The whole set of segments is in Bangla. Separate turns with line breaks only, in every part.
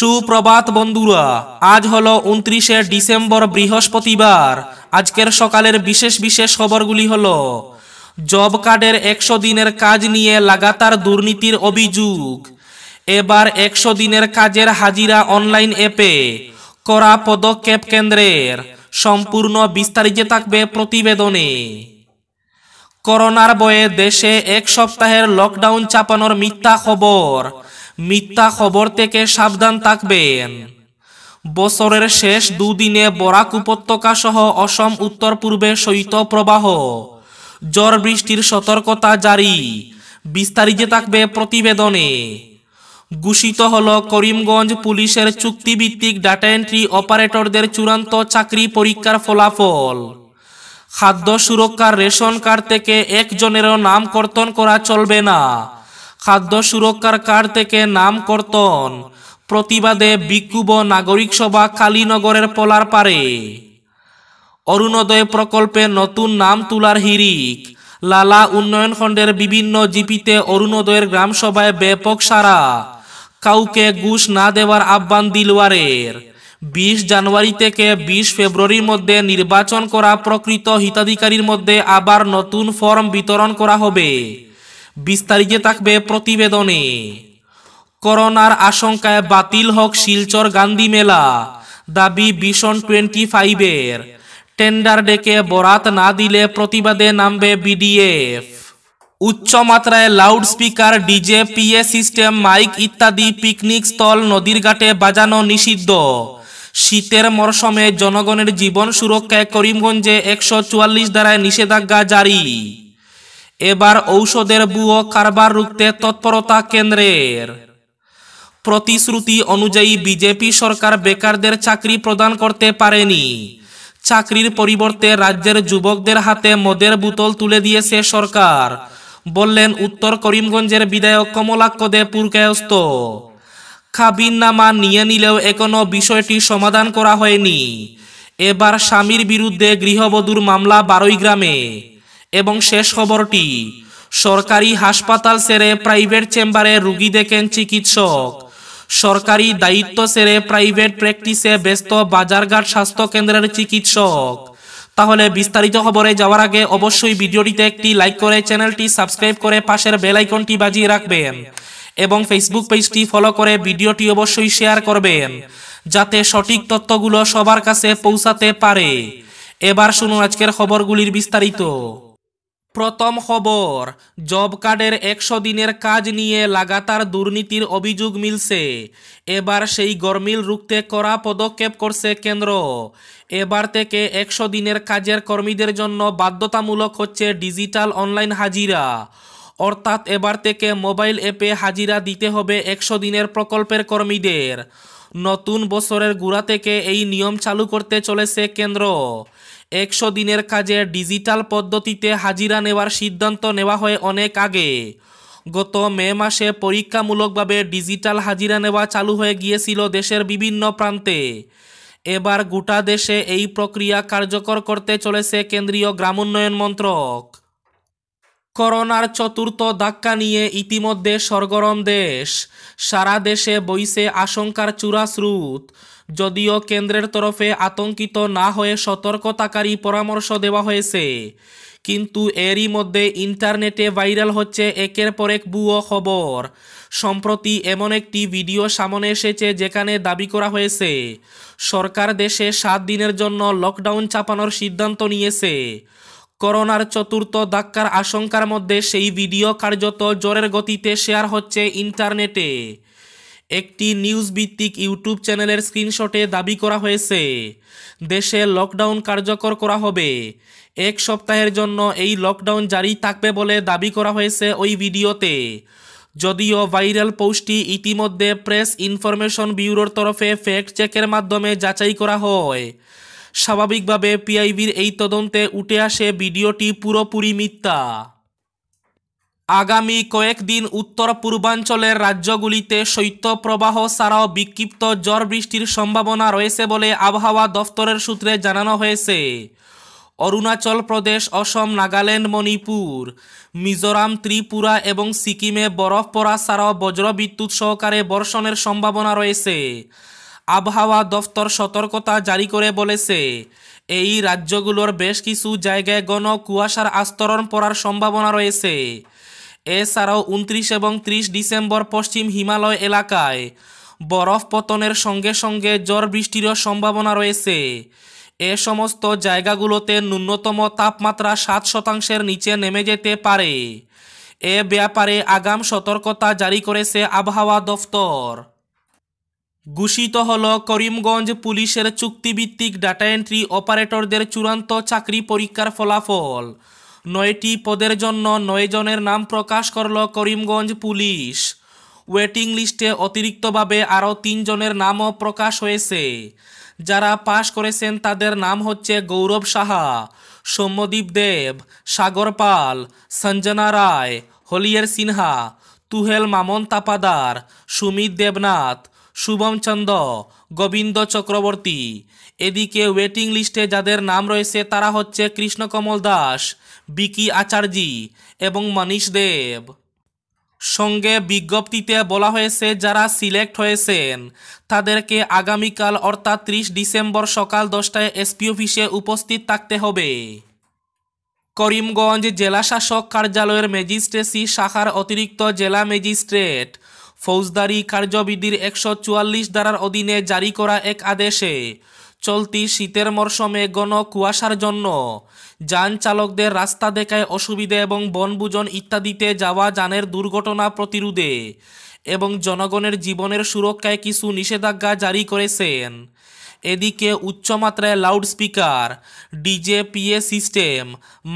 সুপ্রভাত বন্ধুরা আজ হলো উনত্রিশে ডিসেম্বর বৃহস্পতিবার আজকের সকালের বিশেষ বিশেষ খবরগুলি হল জব কার্ডের একশো দিনের কাজ নিয়ে লাগাতার দুর্নীতির অভিযোগ এবার একশো দিনের কাজের হাজিরা অনলাইন অ্যাপে করা পদক্ষেপ কেন্দ্রের সম্পূর্ণ বিস্তারিত থাকবে প্রতিবেদনে করোনার বয়ে দেশে এক সপ্তাহের লকডাউন চাপানোর মিথ্যা খবর মিথ্যা খবর থেকে সাবধান থাকবেন বছরের শেষ দুদিনে বরাক উপত্যকা সহ অসম উত্তর পূর্বে শৈতপ্রবাহ জ্বর বৃষ্টির সতর্কতা জারি বিস্তারিত থাকবে প্রতিবেদনে ঘোষিত হল করিমগঞ্জ পুলিশের চুক্তিভিত্তিক ডাটা এন্ট্রি অপারেটরদের চূড়ান্ত চাকরি পরীক্ষার ফলাফল খাদ্য সুরক্ষার রেশন কার্ড থেকে একজনেরও নাম কর্তন করা চলবে না খাদ্য সুরক্ষার কার থেকে নাম করতন প্রতিবাদে বিকুব নাগরিক সভা কালীনগরের পলার পারে অরুণোদয় প্রকল্পে নতুন নাম তোলার হিরিক লালা উন্নয়ন খণ্ডের বিভিন্ন জিপিতে অরুণোদয়ের গ্রামসভায় ব্যাপক সারা কাউকে ঘুষ না দেওয়ার আহ্বান দিলওয়ারের বিশ জানুয়ারি থেকে বিশ ফেব্রুয়ারির মধ্যে নির্বাচন করা প্রকৃত হিতাধিকারীর মধ্যে আবার নতুন ফর্ম বিতরণ করা হবে বিস্তারিত থাকবে প্রতিবেদনে করোনার আশঙ্কায় বাতিল হোক শিলচর গান্ধী মেলা দাবি বিশন টোয়েন্টি ফাইভের টেন্ডার ডেকে বরাত না দিলে প্রতিবাদে নামবে বিডিএফ উচ্চ মাত্রায় loud speaker DJ PA system mic ইত্যাদি পিকনিক স্থল নদীর ঘাটে বাজানো নিষিদ্ধ শীতের মরশুমে জনগণের জীবন সুরক্ষায় করিমগঞ্জে একশো চুয়াল্লিশ দ্বারায় নিষেধাজ্ঞা জারি এবার ঔষধের বুয়ো কারবার রুখতে তৎপরতা কেন্দ্রের প্রতিশ্রুতি অনুযায়ী বিজেপি সরকার বেকারদের চাকরি প্রদান করতে পারেনি চাকরির পরিবর্তে রাজ্যের যুবকদের হাতে মদের বোতল তুলে দিয়েছে সরকার বললেন উত্তর করিমগঞ্জের বিধায়ক কমলা দে পুরকায়স্ত কাবিননামা নিয়ে নিলেও এখনও বিষয়টি সমাধান করা হয়নি এবার স্বামীর বিরুদ্ধে গৃহবধূর মামলা বারোই গ্রামে এবং শেষ খবরটি সরকারি হাসপাতাল সেরে প্রাইভেট চেম্বারে রুগী দেখেন চিকিৎসক সরকারি দায়িত্ব সেরে প্রাইভেট প্র্যাকটিসে ব্যস্ত বাজারঘাট স্বাস্থ্য কেন্দ্রের চিকিৎসক তাহলে বিস্তারিত খবরে যাওয়ার আগে অবশ্যই ভিডিওটিতে একটি লাইক করে চ্যানেলটি সাবস্ক্রাইব করে পাশের বেল আইকনটি বাজিয়ে রাখবেন এবং ফেসবুক পেজটি ফলো করে ভিডিওটি অবশ্যই শেয়ার করবেন যাতে সঠিক তথ্যগুলো সবার কাছে পৌঁছাতে পারে এবার শুনুন আজকের খবরগুলির বিস্তারিত প্রথম খবর জব কার্ডের একশো দিনের কাজ নিয়ে লাগাতার দুর্নীতির অভিযোগ মিলছে এবার সেই গরমিল রুখতে করা পদক্ষেপ করছে কেন্দ্র এবার থেকে একশো দিনের কাজের কর্মীদের জন্য বাধ্যতামূলক হচ্ছে ডিজিটাল অনলাইন হাজিরা অর্থাৎ এবার থেকে মোবাইল অ্যাপে হাজিরা দিতে হবে একশো দিনের প্রকল্পের কর্মীদের নতুন বছরের গুড়া থেকে এই নিয়ম চালু করতে চলেছে কেন্দ্র একশো দিনের কাজে ডিজিটাল পদ্ধতিতে হাজিরা নেওয়ার সিদ্ধান্ত নেওয়া হয় অনেক আগে গত মে মাসে পরীক্ষামূলকভাবে ডিজিটাল হাজিরা নেওয়া চালু হয়ে গিয়েছিল দেশের বিভিন্ন প্রান্তে এবার গোটা দেশে এই প্রক্রিয়া কার্যকর করতে চলেছে কেন্দ্রীয় গ্রামোন্নয়ন মন্ত্রক করোনার চতুর্থ ধাক্কা নিয়ে ইতিমধ্যে সরগরম দেশ সারা দেশে বইছে আশঙ্কার চূড়াস্রোত যদিও কেন্দ্রের তরফে আতঙ্কিত না হয়ে সতর্কতাকারী পরামর্শ দেওয়া হয়েছে কিন্তু এরই মধ্যে ইন্টারনেটে ভাইরাল হচ্ছে একের পর এক ভুয়ো খবর সম্প্রতি এমন একটি ভিডিও সামনে এসেছে যেখানে দাবি করা হয়েছে সরকার দেশে সাত দিনের জন্য লকডাউন চাপানোর সিদ্ধান্ত নিয়েছে করোনার চতুর্থ ধাক্কার আশঙ্কার মধ্যে সেই ভিডিও কার্যত জোরের গতিতে শেয়ার হচ্ছে ইন্টারনেটে একটি নিউজ ভিত্তিক ইউটিউব চ্যানেলের স্ক্রিনশটে দাবি করা হয়েছে দেশে লকডাউন কার্যকর করা হবে এক সপ্তাহের জন্য এই লকডাউন জারি থাকবে বলে দাবি করা হয়েছে ওই ভিডিওতে যদিও ভাইরাল পোস্টটি ইতিমধ্যে প্রেস ইনফরমেশন ব্যুরোর তরফে ফ্যাক্ট চেকের মাধ্যমে যাচাই করা হয় স্বাভাবিকভাবে পিআইবির এই তদন্তে উঠে আসে ভিডিওটি পুরোপুরি মিথ্যা আগামী কয়েকদিন উত্তর পূর্বাঞ্চলের রাজ্যগুলিতে শৈত্যপ্রবাহ ছাড়াও বিক্ষিপ্ত জ্বর বৃষ্টির সম্ভাবনা রয়েছে বলে আবহাওয়া দফতরের সূত্রে জানানো হয়েছে অরুণাচল প্রদেশ অসম নাগাল্যান্ড মণিপুর মিজোরাম ত্রিপুরা এবং সিকিমে বরফ পড়া ছাড়াও বজ্রবিদ্যুৎ সহকারে বর্ষণের সম্ভাবনা রয়েছে আবহাওয়া দফতর সতর্কতা জারি করে বলেছে এই রাজ্যগুলোর বেশ কিছু জায়গায় গণ কুয়াশার আস্তরণ পড়ার সম্ভাবনা রয়েছে এছাড়াও উনত্রিশ এবং ত্রিশ ডিসেম্বর পশ্চিম হিমালয় এলাকায় বরফ পতনের সঙ্গে সঙ্গে জ্বর বৃষ্টিরও সম্ভাবনা রয়েছে এ সমস্ত জায়গাগুলোতে ন্যূনতম তাপমাত্রা সাত শতাংশের নিচে নেমে যেতে পারে এ ব্যাপারে আগাম সতর্কতা জারি করেছে আবহাওয়া দফতর ঘোষিত হল করিমগঞ্জ পুলিশের চুক্তিভিত্তিক ডাটা এন্ট্রি অপারেটরদের চূড়ান্ত চাকরি পরীক্ষার ফলাফল নয়টি পদের জন্য নয় জনের নাম প্রকাশ করল করিমগঞ্জ পুলিশ ওয়েটিং লিস্টে অতিরিক্তভাবে আরও তিনজনের নামও প্রকাশ হয়েছে যারা পাশ করেছেন তাদের নাম হচ্ছে গৌরব সাহা সৌম্যদীপ দেব সাগর পাল সঞ্জনা রায় হলিয়ার সিনহা তুহেল মামন তাপাদার সুমিত দেবনাথ শুভম গোবিন্দ চক্রবর্তী এদিকে ওয়েটিং লিস্টে যাদের নাম রয়েছে তারা হচ্ছে কৃষ্ণকমল দাস বিকি আচার্যি এবং মনীষ দেব সঙ্গে বিজ্ঞপ্তিতে বলা হয়েছে যারা সিলেক্ট হয়েছেন তাদেরকে আগামীকাল অর্থাৎ ত্রিশ ডিসেম্বর সকাল দশটায় এসপি অফিসে উপস্থিত থাকতে হবে করিমগঞ্জ জেলাশাসক কার্যালয়ের ম্যাজিস্ট্রেসি শাখার অতিরিক্ত জেলা ম্যাজিস্ট্রেট ফৌজদারি কার্যবিধির একশো চুয়াল্লিশ ধারার অধীনে জারি করা এক আদেশে চলতি শীতের মরশুমে গণ কুয়াশার জন্য যান চালকদের রাস্তা দেখায় অসুবিধে এবং বনভোজন ইত্যাদিতে যাওয়া যানের দুর্ঘটনা প্রতিরোধে এবং জনগণের জীবনের সুরক্ষায় কিছু নিষেধাজ্ঞা জারি করেছেন এদিকে উচ্চমাত্রায় loudspeaker DJ PA system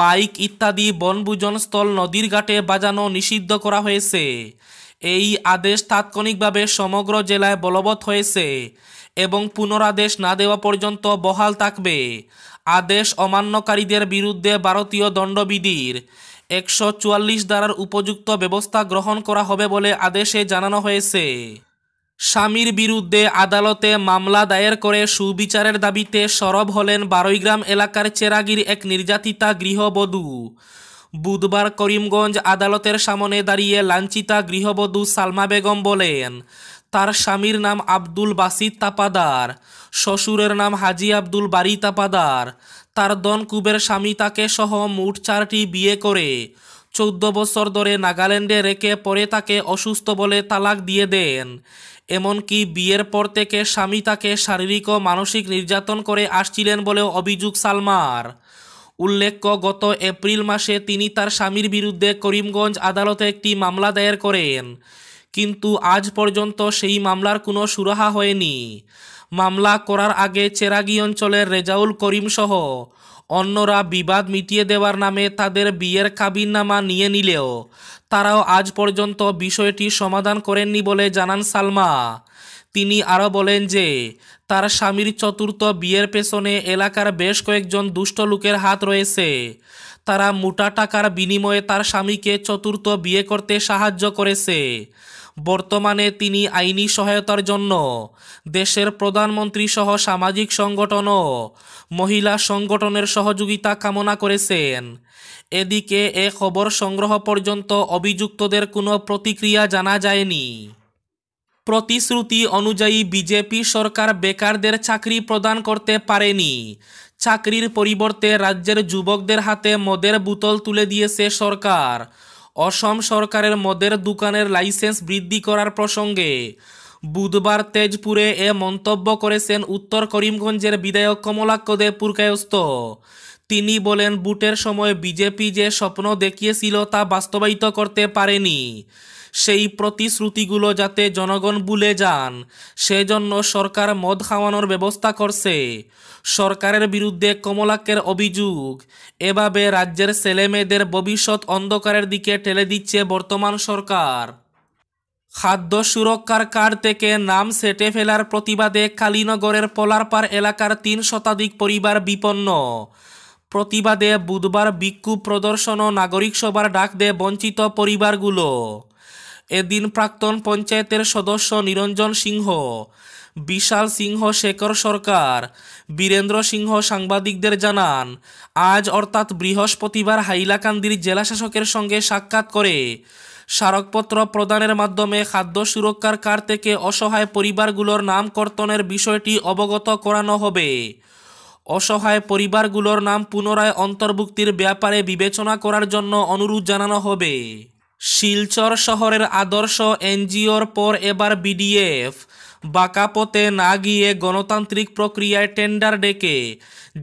mic ইত্যাদি বনভোজন স্থল নদীর ঘাটে বাজানো নিষিদ্ধ করা হয়েছে এই আদেশ তাৎক্ষণিকভাবে সমগ্র জেলায় বলবৎ হয়েছে এবং পুনরাদেশ না দেওয়া পর্যন্ত বহাল থাকবে আদেশ অমান্যকারীদের বিরুদ্ধে ভারতীয় দণ্ডবিধির একশো চুয়াল্লিশ দ্বারার উপযুক্ত ব্যবস্থা গ্রহণ করা হবে বলে আদেশে জানানো হয়েছে স্বামীর বিরুদ্ধে আদালতে মামলা দায়ের করে সুবিচারের দাবিতে সরব হলেন বারৈগ্রাম এলাকার চেরাগির এক নির্যাতিতা গৃহবধূ বুধবার করিমগঞ্জ আদালতের সামনে দাঁড়িয়ে লাঞ্ছিতা গৃহবধূ সালমা বেগম বলেন তার স্বামীর নাম আব্দুল বাসিদ তাপাদার শ্বশুরের নাম হাজি আব্দুল বারি তাপাদার তার দনকুবের স্বামী তাকে সহ মোট চারটি বিয়ে করে চৌদ্দ বছর ধরে নাগাল্যান্ডে রেখে পরে তাকে অসুস্থ বলে তালাক দিয়ে দেন এমনকি বিয়ের পর থেকে স্বামী তাকে শারীরিক ও মানসিক নির্যাতন করে আসছিলেন বলেও অভিযোগ সালমার উল্লেখ্য গত এপ্রিল মাসে তিনি তার স্বামীর বিরুদ্ধে করিমগঞ্জ আদালতে একটি মামলা দায়ের করেন কিন্তু আজ পর্যন্ত সেই মামলার কোনো সুরাহা হয়নি মামলা করার আগে চেরাগি অঞ্চলের রেজাউল করিমসহ অন্যরা বিবাদ মিটিয়ে দেওয়ার নামে তাদের বিয়ের কাবিননামা নিয়ে নিলেও তারাও আজ পর্যন্ত বিষয়টি সমাধান করেননি বলে জানান সালমা তিনি আরও বলেন যে তার স্বামীর চতুর্থ বিয়ের পেছনে এলাকার বেশ কয়েকজন দুষ্ট লোকের হাত রয়েছে তারা মোটা টাকার বিনিময়ে তার স্বামীকে চতুর্থ বিয়ে করতে সাহায্য করেছে বর্তমানে তিনি আইনি সহায়তার জন্য দেশের প্রধানমন্ত্রী সহ সামাজিক সংগঠন ও মহিলা সংগঠনের সহযোগিতা কামনা করেছেন এদিকে এ খবর সংগ্রহ পর্যন্ত অভিযুক্তদের কোনো প্রতিক্রিয়া জানা যায়নি প্রতিশ্রুতি অনুযায়ী বিজেপি সরকার বেকারদের চাকরি প্রদান করতে পারেনি চাকরির পরিবর্তে রাজ্যের যুবকদের হাতে মদের বোতল তুলে দিয়েছে সরকার অসম সরকারের মদের দোকানের লাইসেন্স বৃদ্ধি করার প্রসঙ্গে বুধবার তেজপুরে এ মন্তব্য করেছেন উত্তর করিমগঞ্জের বিধায়ক কমলাক্কদে পুরকায়স্ত তিনি বলেন বুটের সময় বিজেপি যে স্বপ্ন দেখিয়েছিল তা বাস্তবায়িত করতে পারেনি সেই প্রতিশ্রুতিগুলো যাতে জনগণ ভুলে যান সেজন্য সরকার মদ খাওয়ানোর ব্যবস্থা করছে সরকারের বিরুদ্ধে কমলাকের অভিযোগ এভাবে রাজ্যের ছেলেমেয়েদের ভবিষ্যৎ অন্ধকারের দিকে ঠেলে দিচ্ছে বর্তমান সরকার খাদ্য সুরক্ষার কার্ড থেকে নাম সেটে ফেলার প্রতিবাদে কালীনগরের পলারপাড় এলাকার তিন শতাধিক পরিবার বিপন্ন প্রতিবাদে বুধবার বিক্ষোভ প্রদর্শন ও নাগরিক সভার ডাক দেয় বঞ্চিত পরিবারগুলো এদিন প্রাক্তন পঞ্চায়েতের সদস্য নিরঞ্জন সিংহ বিশাল সিংহ শেখর সরকার বীরেন্দ্র সিংহ সাংবাদিকদের জানান আজ অর্থাৎ বৃহস্পতিবার হাইলাকান্দির জেলাশাসকের সঙ্গে সাক্ষাৎ করে স্মারকপত্র প্রদানের মাধ্যমে খাদ্য সুরক্ষার কার থেকে অসহায় পরিবারগুলোর নামকর্তনের বিষয়টি অবগত করানো হবে অসহায় পরিবারগুলোর নাম পুনরায় অন্তর্ভুক্তির ব্যাপারে বিবেচনা করার জন্য অনুরোধ জানানো হবে শিলচর শহরের আদর্শ এনজিওর পর এবার বিডিএফ বাঁকা পথে না গিয়ে গণতান্ত্রিক প্রক্রিয়ায় টেন্ডার ডেকে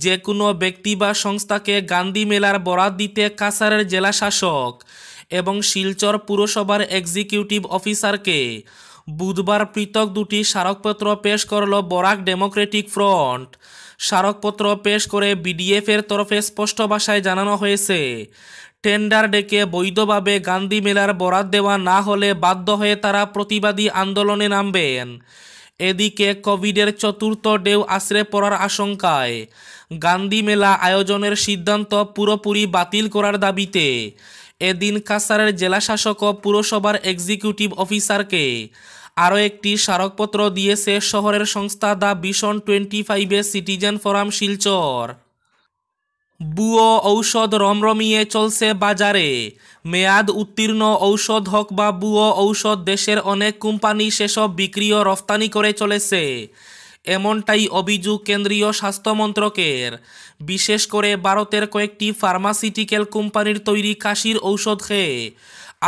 যে কোনো ব্যক্তি বা সংস্থাকে গান্ধী মেলার বরাদ দিতে কাসারের জেলা শাসক এবং শিলচর পুরসভার এক্সিকিউটিভ অফিসারকে বুধবার পৃথক দুটি স্মারকপত্র পেশ করল বরাক ডেমোক্রেটিক ফ্রন্ট স্মারকপত্র পেশ করে বিডিএফের তরফে স্পষ্ট ভাষায় জানানো হয়েছে টেন্ডার ডেকে বৈধভাবে গান্ধী মেলার বরাদ দেওয়া না হলে বাধ্য হয়ে তারা প্রতিবাদী আন্দোলনে নামবেন এদিকে কোভিডের চতুর্থ ডেউ আশ্রে পড়ার আশঙ্কায় গান্ধী মেলা আয়োজনের সিদ্ধান্ত পুরোপুরি বাতিল করার দাবিতে এদিন কাসারের জেলাশাসক ও পুরসভার এক্সিকিউটিভ অফিসারকে আরও একটি স্মারকপত্র দিয়েছে শহরের সংস্থা দ্য ভিশন টোয়েন্টি ফাইভে সিটিজেন ফোরাম শিলচর বুয়ো ঔষধ রমরমিয়ে চলছে বাজারে মেয়াদ উত্তীর্ণ ঔষধ হোক বা বুয়ো ঔষধ দেশের অনেক কোম্পানি সেসব বিক্রি ও রফতানি করে চলেছে এমনটাই অভিযোগ কেন্দ্রীয় স্বাস্থ্যমন্ত্রকের বিশেষ করে ভারতের কয়েকটি ফার্মাসিউটিক্যাল কোম্পানির তৈরি কাশির ঔষধ খেয়ে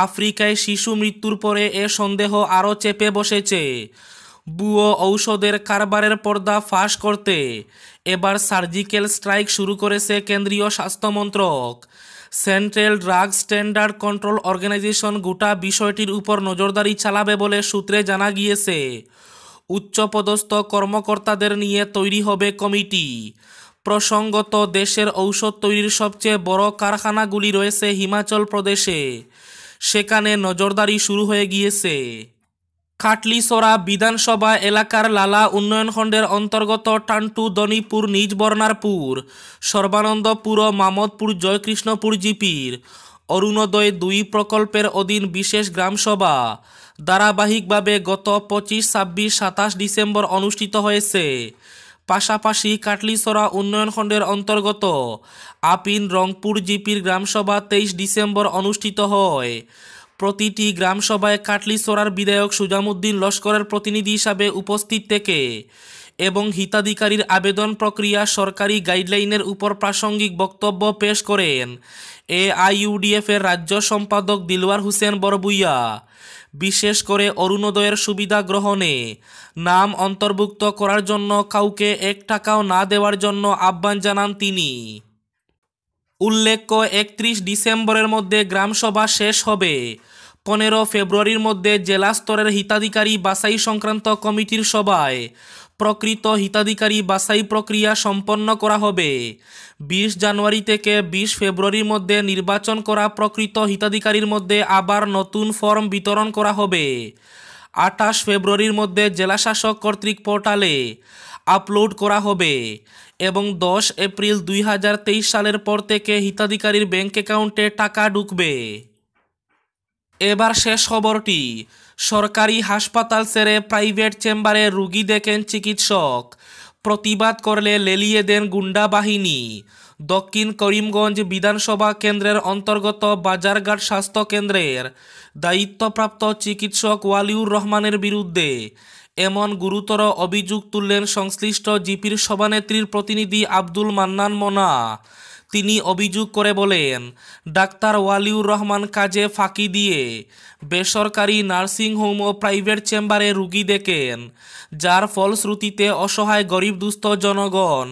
আফ্রিকায় শিশু মৃত্যুর পরে এ সন্দেহ আরও চেপে বসেছে বুয়ো ঔষধের কারবারের পর্দা ফাঁস করতে এবার সার্জিক্যাল স্ট্রাইক শুরু করেছে কেন্দ্রীয় স্বাস্থ্যমন্ত্রক central drug standard control organisation গোটা বিষয়টির উপর নজরদারি চালাবে বলে সূত্রে জানা গিয়েছে উচ্চপদস্থ কর্মকর্তাদের নিয়ে তৈরি হবে কমিটি প্রসঙ্গত দেশের ঔষধ তৈরির সবচেয়ে বড় কারখানাগুলি রয়েছে হিমাচল প্রদেশে সেখানে নজরদারি শুরু হয়ে গিয়েছে খাটলিসোরা বিধানসভা এলাকার লালা উন্নয়ন খণ্ডের অন্তর্গত টান্টু দনিপুর নিজ বর্ণারপুর সর্বানন্দপুর ও মামদপুর জয়কৃষ্ণপুর জিপির অরুণোদয় দুই প্রকল্পের অধীন বিশেষ গ্রামসভা ধারাবাহিকভাবে গত পঁচিশ ছাব্বিশ সাতাশ ডিসেম্বর অনুষ্ঠিত হয়েছে পাশাপাশি কাটলিসরা উন্নয়ন খণ্ডের অন্তর্গত আপিন রংপুর জিপির গ্রামসভা তেইশ ডিসেম্বর অনুষ্ঠিত হয় প্রতিটি গ্রামসভায় সরার বিধায়ক সুজামুদ্দিন লস্করের প্রতিনিধি হিসাবে উপস্থিত থেকে এবং হিতাধিকারীর আবেদন প্রক্রিয়া সরকারি গাইডলাইনের উপর প্রাসঙ্গিক বক্তব্য পেশ করেন এ আইইউডিএফের রাজ্য সম্পাদক দিলওয়ার হুসেন বরবুইয়া বিশেষ করে অরুণোদয়ের সুবিধা গ্রহণে নাম অন্তর্ভুক্ত করার জন্য কাউকে এক টাকাও না দেওয়ার জন্য আহ্বান জানান তিনি উল্লেখ্য একত্রিশ ডিসেম্বরের মধ্যে গ্রামসভা শেষ হবে পনেরো ফেব্রুয়ারির মধ্যে জেলা স্তরের হিতাধিকারী বাছাই সংক্রান্ত কমিটির সভায় প্রকৃত হিতাধিকারী বাছাই প্রক্রিয়া সম্পন্ন করা হবে বিশ জানুয়ারি থেকে বিশ ফেব্রুয়ারির মধ্যে নির্বাচন করা প্রকৃত হিতাধিকারীর মধ্যে আবার নতুন ফর্ম বিতরণ করা হবে আঠাশ ফেব্রুয়ারির মধ্যে জেলাশাসক কর্তৃক পোর্টালে আপলোড করা হবে এবং দশ এপ্রিল দুই সালের পর থেকে হিতাধিকারীর ব্যাঙ্ক অ্যাকাউন্টে টাকা ঢুকবে এবার শেষ খবরটি সরকারি হাসপাতাল ছেড়ে প্রাইভেট চেম্বারে রুগী দেখেন চিকিৎসক প্রতিবাদ করলে লেলিয়ে দেন গুন্ডা বাহিনী দক্ষিণ করিমগঞ্জ বিধানসভা কেন্দ্রের অন্তর্গত বাজারঘাট স্বাস্থ্য কেন্দ্রের দায়িত্বপ্রাপ্ত চিকিৎসক ওয়ালিউর রহমানের বিরুদ্ধে এমন গুরুতর অভিযোগ তুললেন সংশ্লিষ্ট জিপির সভানেত্রীর প্রতিনিধি আব্দুল মান্নান মোনা তিনি অভিযোগ করে বলেন ডাক্তার ওয়ালিউর রহমান কাজে ফাঁকি দিয়ে বেসরকারি নার্সিং হোম ও প্রাইভেট চেম্বারে রুগী দেখেন যার ফলশ্রুতিতে অসহায় গরিব দুস্থ জনগণ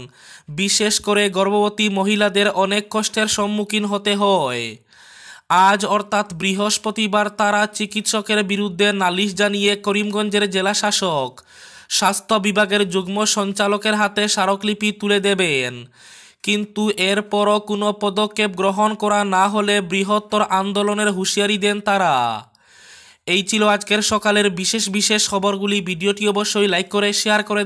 বিশেষ করে গর্ভবতী মহিলাদের অনেক কষ্টের সম্মুখীন হতে হয় আজ অর্থাৎ বৃহস্পতিবার তারা চিকিৎসকের বিরুদ্ধে নালিশ জানিয়ে করিমগঞ্জের জেলা শাসক স্বাস্থ্য বিভাগের যুগ্ম সঞ্চালকের হাতে স্মারকলিপি তুলে দেবেন কিন্তু এরপরও কোনো পদক্ষেপ গ্রহণ করা না হলে বৃহত্তর আন্দোলনের হুঁশিয়ারি দেন তারা এই ছিল আজকের সকালের বিশেষ বিশেষ খবরগুলি ভিডিওটি অবশ্যই লাইক করে শেয়ার করে